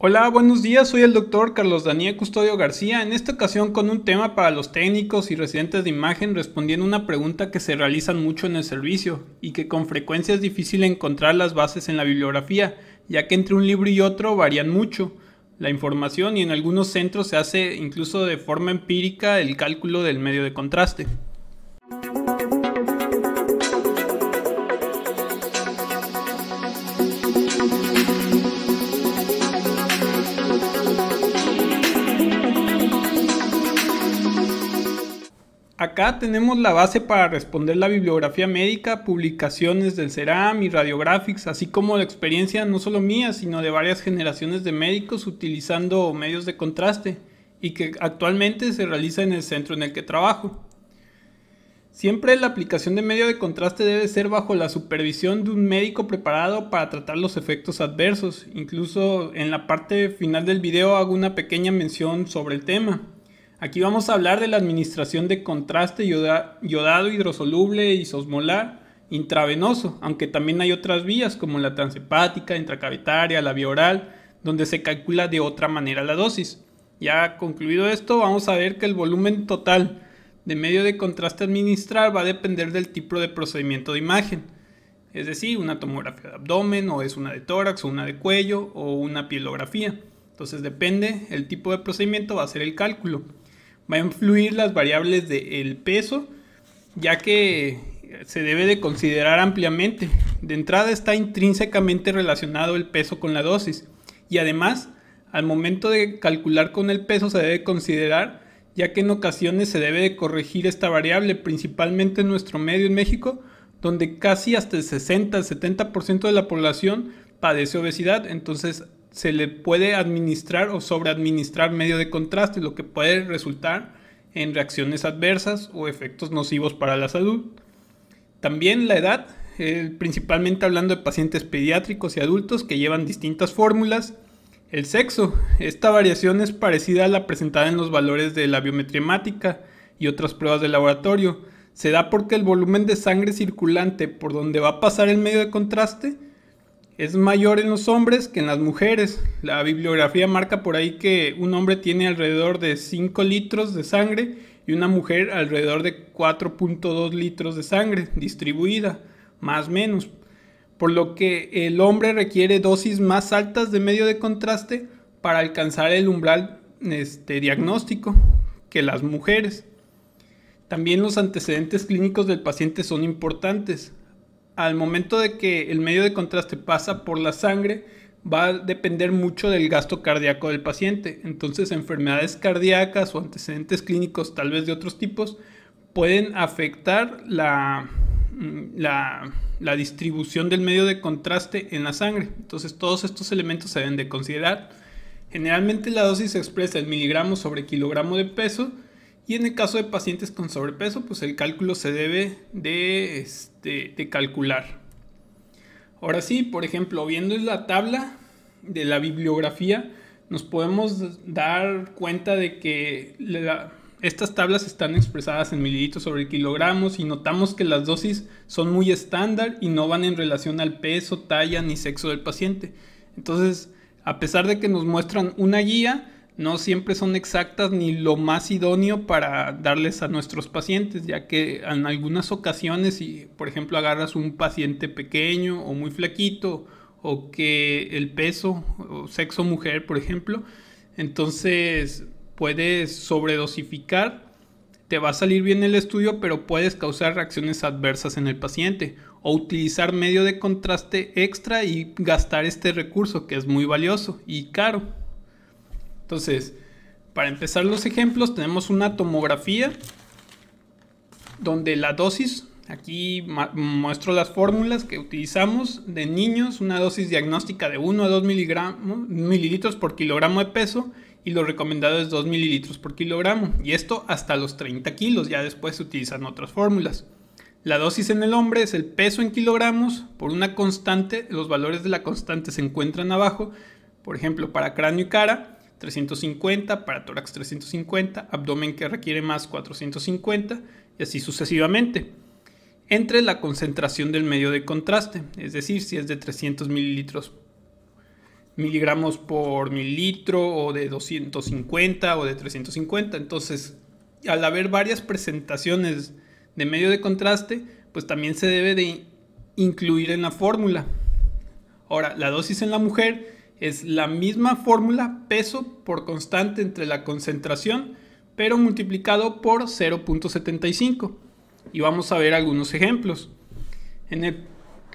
Hola, buenos días, soy el doctor Carlos Daniel Custodio García, en esta ocasión con un tema para los técnicos y residentes de imagen respondiendo una pregunta que se realizan mucho en el servicio y que con frecuencia es difícil encontrar las bases en la bibliografía, ya que entre un libro y otro varían mucho la información y en algunos centros se hace incluso de forma empírica el cálculo del medio de contraste. acá tenemos la base para responder la bibliografía médica, publicaciones del CERAM y Radiographics, así como la experiencia no solo mía, sino de varias generaciones de médicos utilizando medios de contraste y que actualmente se realiza en el centro en el que trabajo. Siempre la aplicación de medio de contraste debe ser bajo la supervisión de un médico preparado para tratar los efectos adversos. Incluso en la parte final del video hago una pequeña mención sobre el tema. Aquí vamos a hablar de la administración de contraste yodado hidrosoluble y intravenoso, aunque también hay otras vías como la transepática, intracavitaria, la vía oral, donde se calcula de otra manera la dosis. Ya concluido esto, vamos a ver que el volumen total de medio de contraste a administrar va a depender del tipo de procedimiento de imagen, es decir, una tomografía de abdomen o es una de tórax o una de cuello o una pielografía. Entonces depende el tipo de procedimiento va a ser el cálculo va a influir las variables del peso, ya que se debe de considerar ampliamente. De entrada está intrínsecamente relacionado el peso con la dosis y además al momento de calcular con el peso se debe considerar ya que en ocasiones se debe de corregir esta variable, principalmente en nuestro medio en México, donde casi hasta el 60-70% de la población padece obesidad, entonces se le puede administrar o sobreadministrar medio de contraste, lo que puede resultar en reacciones adversas o efectos nocivos para la salud. También la edad, eh, principalmente hablando de pacientes pediátricos y adultos que llevan distintas fórmulas. El sexo, esta variación es parecida a la presentada en los valores de la hemática y otras pruebas de laboratorio. Se da porque el volumen de sangre circulante por donde va a pasar el medio de contraste es mayor en los hombres que en las mujeres. La bibliografía marca por ahí que un hombre tiene alrededor de 5 litros de sangre y una mujer alrededor de 4.2 litros de sangre distribuida, más o menos. Por lo que el hombre requiere dosis más altas de medio de contraste para alcanzar el umbral este, diagnóstico que las mujeres. También los antecedentes clínicos del paciente son importantes al momento de que el medio de contraste pasa por la sangre, va a depender mucho del gasto cardíaco del paciente. Entonces, enfermedades cardíacas o antecedentes clínicos, tal vez de otros tipos, pueden afectar la, mm, distribución del medio de contraste en la sangre. Entonces, todos estos elementos se deben de considerar. Generalmente la dosis se expresa en miligramos sobre kilogramo de peso y en el caso de pacientes con sobrepeso, pues el cálculo se debe de, este, calcular. Ahora sí, por ejemplo, viendo la tabla de la bibliografía, nos podemos dar cuenta de que estas tablas están expresadas en mililitros sobre kilogramos y notamos que las dosis son muy estándar y no van en relación al peso, talla ni sexo del paciente. Entonces, a pesar de que nos muestran una guía, no siempre son exactas ni lo más idóneo para darles a nuestros pacientes, ya que en algunas ocasiones, si por ejemplo agarras un paciente pequeño o muy flaquito, o que el peso, o sexo mujer, por ejemplo, entonces puedes sobredosificar, te va a salir bien el estudio, pero puedes causar reacciones adversas en el paciente, o utilizar medio de contraste extra y gastar este recurso que es muy valioso y caro. Entonces, para empezar los ejemplos, tenemos una tomografía donde la dosis, aquí muestro las fórmulas que utilizamos de niños, una dosis diagnóstica de 1 a 2 mililitros por kilogramo de peso y lo recomendado es 2 mililitros por kilogramo y esto hasta los 30 kilos, ya después se utilizan otras fórmulas. La dosis en el hombre es el peso en kilogramos por una constante, los valores de la constante se encuentran abajo, por ejemplo para cráneo y cara, 350, para tórax 350, abdomen que requiere más 450 y así sucesivamente. Entre la concentración del medio de contraste, es decir, si es de 300 mililitros miligramos por mililitro o de 250 o de 350. Entonces, al haber varias presentaciones de medio de contraste, pues también se debe de incluir en la fórmula. Ahora, la dosis en la mujer es la misma fórmula peso por constante entre la concentración, pero multiplicado por 0.75. Y vamos a ver algunos ejemplos. En el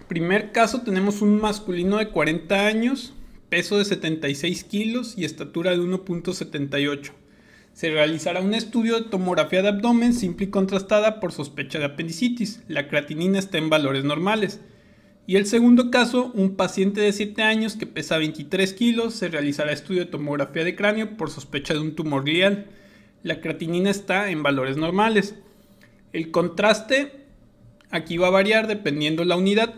primer caso tenemos un masculino de 40 años, peso de 76 kilos y estatura de 1.78. Se realizará un estudio de tomografía de abdomen simple y contrastada por sospecha de apendicitis. La creatinina está en valores normales. Y el segundo caso, un paciente de 7 años que pesa 23 kilos, se realizará estudio de tomografía de cráneo por sospecha de un tumor glial. La creatinina está en valores normales. El contraste aquí va a variar dependiendo la unidad.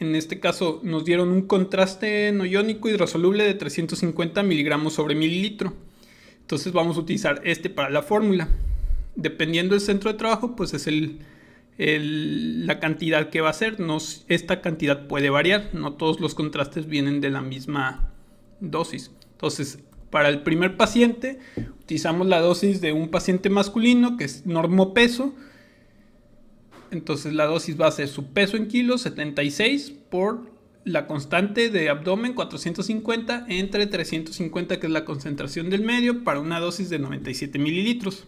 En este caso nos dieron un contraste no iónico hidrosoluble de 350 miligramos sobre mililitro. Entonces vamos a utilizar este para la fórmula. Dependiendo del centro de trabajo, pues es el la cantidad que va a ser. esta cantidad puede variar, no todos los contrastes vienen de la misma dosis. Entonces, para el primer paciente, utilizamos la dosis de un paciente masculino que es peso Entonces, la dosis va a ser su peso en kilos, 76, por la constante de abdomen 450 entre 350, que es la concentración del medio, para una dosis de 97 mililitros.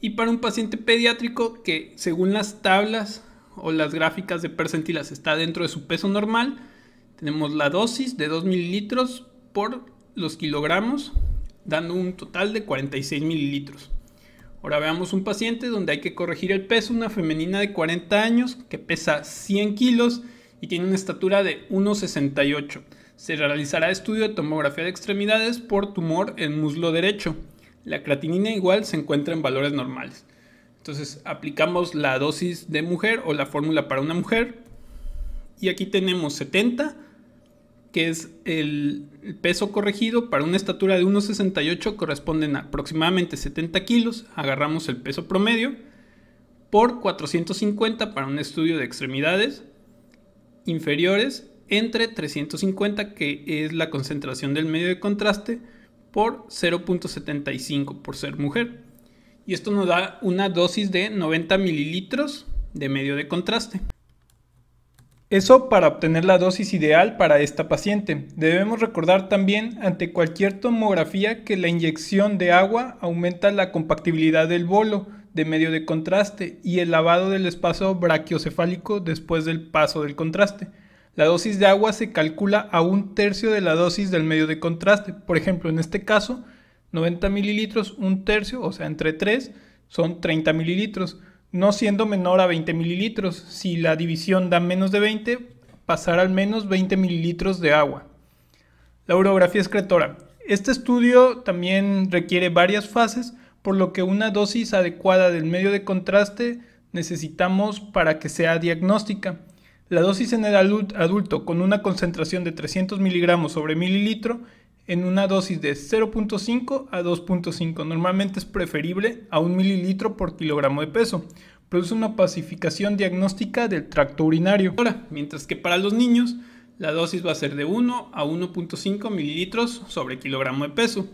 Y para un paciente pediátrico que según las tablas o las gráficas de percentilas está dentro de su peso normal, tenemos la dosis de 2 mililitros por los kilogramos, dando un total de 46 mililitros. Ahora veamos un paciente donde hay que corregir el peso, una femenina de 40 años que pesa 100 kilos y tiene una estatura de 1,68. Se realizará estudio de tomografía de extremidades por tumor en muslo derecho. La creatinina igual se encuentra en valores normales. Entonces aplicamos la dosis de mujer o la fórmula para una mujer. Y aquí tenemos 70, que es el peso corregido para una estatura de 1,68 corresponden aproximadamente 70 kilos. Agarramos el peso promedio por 450 para un estudio de extremidades inferiores entre 350, que es la concentración del medio de contraste, por 0.75 por ser mujer. Y esto nos da una dosis de 90 mililitros de medio de contraste. Eso para obtener la dosis ideal para esta paciente. Debemos recordar también ante cualquier tomografía que la inyección de agua aumenta la compactibilidad del bolo de medio de contraste y el lavado del espacio brachiocefálico después del paso del contraste. La dosis de agua se calcula a un tercio de la dosis del medio de contraste. Por ejemplo, en este caso, 90 mililitros, un tercio, o sea, entre 3, son 30 mililitros, no siendo menor a 20 mililitros. Si la división da menos de 20, pasar al menos 20 mililitros de agua. La urografía excretora. Este estudio también requiere varias fases, por lo que una dosis adecuada del medio de contraste necesitamos para que sea diagnóstica. La dosis en el adulto con una concentración de 300 miligramos sobre mililitro en una dosis de 0.5 a 2.5. Normalmente es preferible a 1 mililitro por kilogramo de peso. Produce una pacificación diagnóstica del tracto urinario. Ahora, mientras que para los niños, la dosis va a ser de 1 a 1.5 mililitros sobre kilogramo de peso.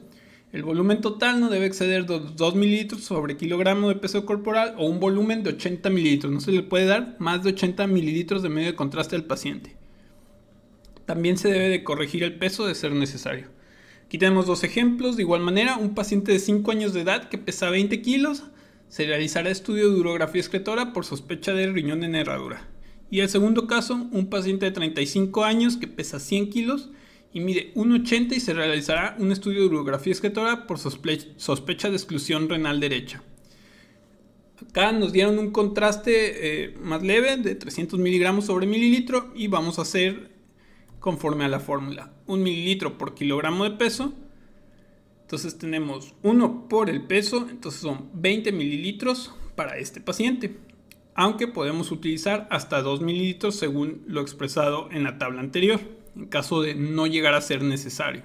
El volumen total no debe exceder 2 mililitros sobre kilogramo de peso corporal o un volumen de 80 mililitros. No se le puede dar más de 80 mililitros de medio de contraste al paciente. También se debe de corregir el peso de ser necesario. Aquí tenemos dos ejemplos. De igual manera, un paciente de 5 años de edad que pesa 20 kilos se realizará estudio de urografía excretora por sospecha de riñón en herradura. Y el segundo caso, un paciente de 35 años que pesa 100 kilos y mide 1,80 y se realizará un estudio de urografía escritora por sospecha de exclusión renal derecha. Acá nos dieron un contraste eh, más leve de 300 miligramos sobre mililitro y vamos a hacer conforme a la fórmula. 1 mililitro por kilogramo de peso. Entonces tenemos 1 por el peso, entonces son 20 mililitros para este paciente. Aunque podemos utilizar hasta 2 mililitros según lo expresado en la tabla anterior en caso de no llegar a ser necesario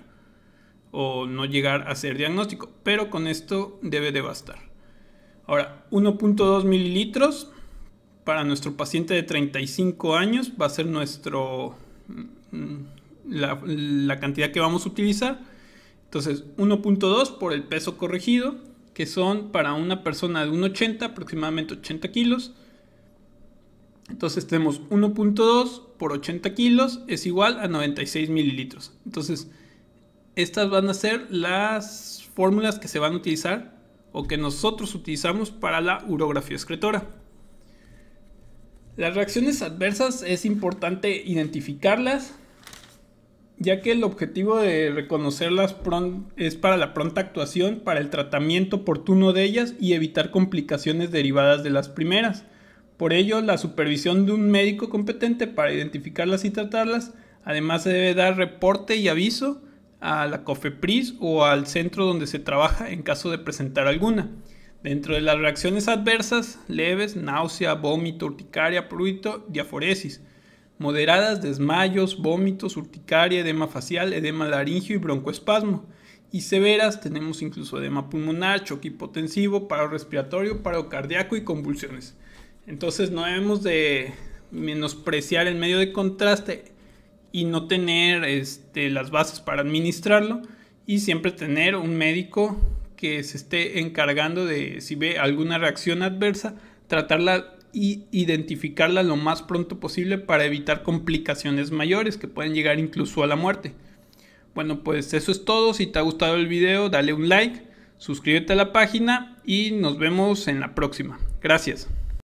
o no llegar a ser diagnóstico, pero con esto debe de bastar. Ahora, 1.2 mililitros para nuestro paciente de 35 años va a ser nuestro mm, la, la cantidad que vamos a utilizar. Entonces, 1.2 por el peso corregido, que son para una persona de 1,80, aproximadamente 80 kilos. Entonces tenemos 1.2 por 80 kilos es igual a 96 mililitros. Entonces, estas van a ser las fórmulas que se van a utilizar o que nosotros utilizamos para la urografía excretora. Las reacciones adversas es importante identificarlas, ya que el objetivo de reconocerlas es para la pronta actuación, para el tratamiento oportuno de ellas y evitar complicaciones derivadas de las primeras. Por ello, la supervisión de un médico competente para identificarlas y tratarlas, además se debe dar reporte y aviso a la COFEPRIS o al centro donde se trabaja en caso de presentar alguna. Dentro de las reacciones adversas, leves, náusea, vómito, urticaria, prurito, diaforesis. Moderadas, desmayos, vómitos, urticaria, edema facial, edema laringio y broncoespasmo. Y severas, tenemos incluso edema pulmonar, choque hipotensivo, paro respiratorio, paro cardíaco y convulsiones. Entonces no debemos de menospreciar el medio de contraste y no tener este, las bases para administrarlo y siempre tener un médico que se esté encargando de si ve alguna reacción adversa, tratarla e identificarla lo más pronto posible para evitar complicaciones mayores que pueden llegar incluso a la muerte. Bueno, pues eso es todo. Si te ha gustado el video, dale un like, suscríbete a la página y nos vemos en la próxima. Gracias.